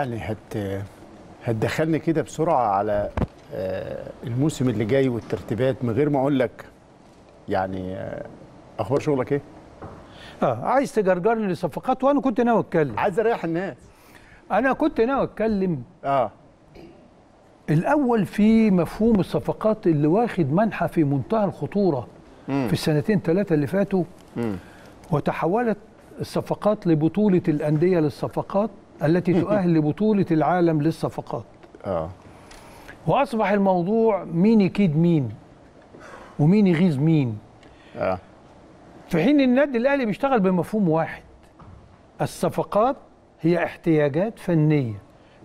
يعني هت هتدخلني كده بسرعه على آه، الموسم اللي جاي والترتيبات من غير ما اقول لك يعني آه، اخبار شغلك ايه؟ اه عايز تجرجرني لصفقات وانا كنت ناوي اتكلم عايز اريح الناس انا كنت ناوي اتكلم اه الاول في مفهوم الصفقات اللي واخد منحى في منتهى الخطوره مم. في السنتين ثلاثه اللي فاتوا مم. وتحولت الصفقات لبطوله الانديه للصفقات التي تؤهل لبطولة العالم للصفقات آه. وأصبح الموضوع مين يكيد مين ومين يغيظ مين آه. في حين النادي الأهلي بيشتغل بمفهوم واحد الصفقات هي احتياجات فنية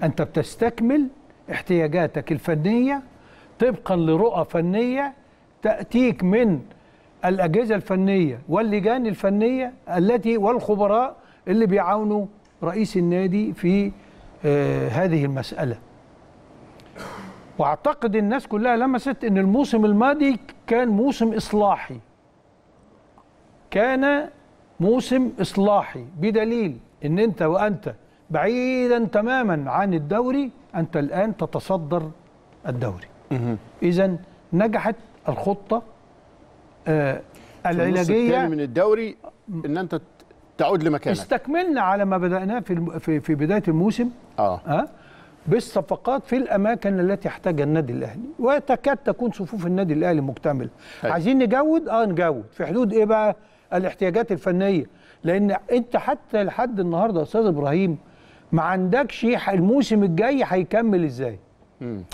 أنت بتستكمل احتياجاتك الفنية طبقا لرؤى فنية تأتيك من الأجهزة الفنية واللجان الفنية التي والخبراء اللي بيعاونوا رئيس النادي في آه، هذه المسألة واعتقد الناس كلها لمست ان الموسم الماضي كان موسم اصلاحي كان موسم اصلاحي بدليل ان انت وانت بعيدا تماما عن الدوري انت الان تتصدر الدوري اذا نجحت الخطه آه، العلاجيه من الدوري ان انت تعود لمكانك استكملنا على ما بدأناه في في, في بداية الموسم اه, آه بالصفقات في الاماكن التي احتاجها النادي الاهلي وتكاد تكون صفوف النادي الاهلي مكتمله عايزين نجود اه نجود في حدود ايه بقى الاحتياجات الفنيه لان انت حتى لحد النهارده يا استاذ ابراهيم ما عندكش الموسم الجاي هيكمل ازاي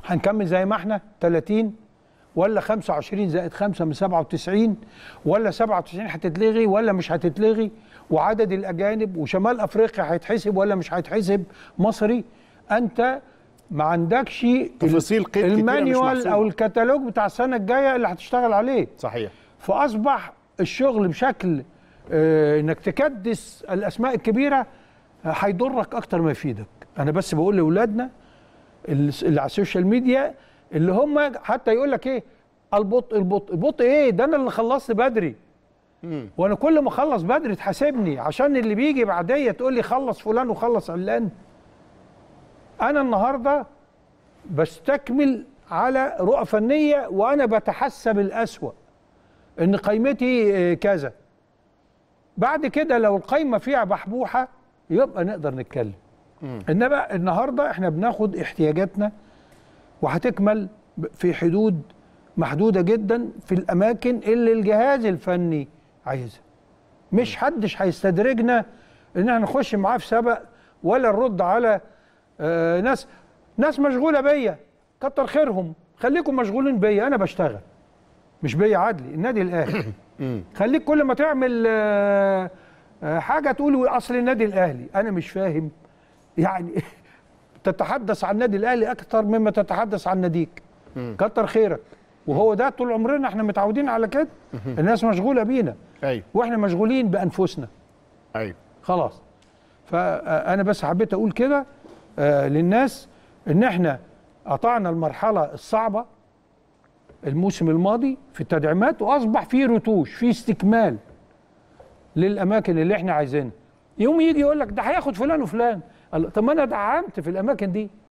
هنكمل زي ما احنا 30 ولا 25 زائد 5 من 97 ولا 97 هتتلغي ولا مش هتتلغي وعدد الأجانب وشمال أفريقيا هيتحسب ولا مش هيتحسب مصري أنت ما عندكش تفاصيل قيد المانيوال او الكتالوج بتاع السنه الجايه اللي هتشتغل عليه صحيح فاصبح الشغل بشكل آه، انك تكدس الاسماء الكبيره هيضرك اكتر ما يفيدك انا بس بقول لاولادنا اللي على السوشيال ميديا اللي هم حتى يقول لك ايه البطء البطء البطء ايه ده انا اللي خلصت بدري وانا كل ما اخلص بدري تحاسبني عشان اللي بيجي بعديه تقول لي خلص فلان وخلص علان انا النهارده بستكمل على رؤى فنيه وانا بتحسب الاسوا ان قيمتي كذا بعد كده لو القايمه فيها بحبوحه يبقى نقدر نتكلم انما النهارده احنا بناخد احتياجاتنا وهتكمل في حدود محدوده جدا في الاماكن اللي الجهاز الفني عايزها مش حدش هيستدرجنا ان احنا نخش معاه في سبق ولا نرد على آه، ناس ناس مشغوله بيا كتر خيرهم خليكم مشغولين بيا انا بشتغل مش بيا عدلي النادي الاهلي خليك كل ما تعمل آه، آه، حاجه تقول اصل النادي الاهلي انا مش فاهم يعني تتحدث عن النادي الاهلي اكثر مما تتحدث عن ناديك كتر خيرك وهو ده طول عمرنا احنا متعودين على كده الناس مشغوله بينا ايوه واحنا مشغولين بانفسنا ايوه خلاص فانا بس حبيت اقول كده آه، للناس ان احنا قطعنا المرحله الصعبه الموسم الماضي في التدعيمات واصبح في رتوش في استكمال للاماكن اللي احنا عايزينها يوم يجي يقول لك ده هياخد فلان وفلان طب ما انا دعمت في الاماكن دي